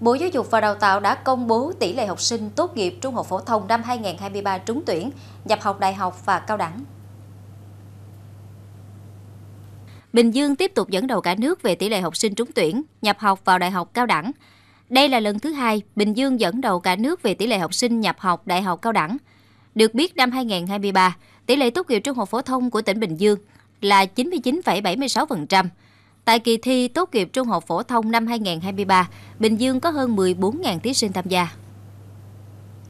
Bộ Giáo dục và Đào tạo đã công bố tỷ lệ học sinh tốt nghiệp trung học phổ thông năm 2023 trúng tuyển, nhập học đại học và cao đẳng. Bình Dương tiếp tục dẫn đầu cả nước về tỷ lệ học sinh trúng tuyển, nhập học vào đại học cao đẳng. Đây là lần thứ hai Bình Dương dẫn đầu cả nước về tỷ lệ học sinh nhập học đại học cao đẳng. Được biết năm 2023, tỷ lệ tốt nghiệp trung học phổ thông của tỉnh Bình Dương là 99,76%, Tại kỳ thi tốt nghiệp trung học phổ thông năm 2023, Bình Dương có hơn 14.000 thí sinh tham gia.